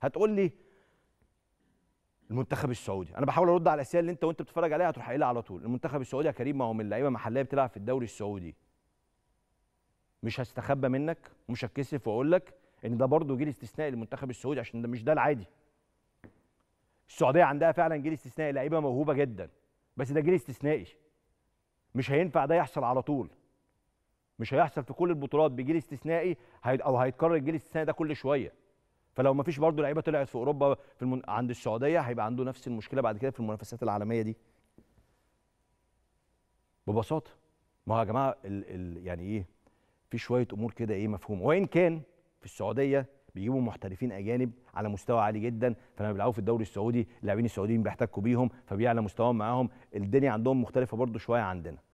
هتقول لي المنتخب السعودي انا بحاول ارد على الاسئله اللي انت وانت بتتفرج عليها هتروح قايلها على طول المنتخب السعودي يا كريم ما هو من لعيبه محليه بتلعب في الدوري السعودي مش هستخبى منك ومش هتكسف واقول لك ان ده برضه جيل استثنائي للمنتخب السعودي عشان ده مش ده العادي السعوديه عندها فعلا جيل استثنائي لعيبه موهوبه جدا بس ده جيل استثنائي مش هينفع ده يحصل على طول مش هيحصل في كل البطولات بجيل استثنائي او هيتكرر الجيل الاستثنائي ده كل شويه فلو ما فيش برضه لعيبه طلعت في اوروبا في المن... عند السعوديه هيبقى عنده نفس المشكله بعد كده في المنافسات العالميه دي ببساطه ما هو يا جماعه ال... ال... يعني ايه في شويه امور كده ايه مفهومه وان كان في السعوديه بيجيبوا محترفين اجانب على مستوى عالي جدا فلما بيلعبوا في الدوري السعودي اللاعبين السعوديين بيحتكوا بيهم فبيعلى مستواهم معاهم الدنيا عندهم مختلفه برضه شويه عندنا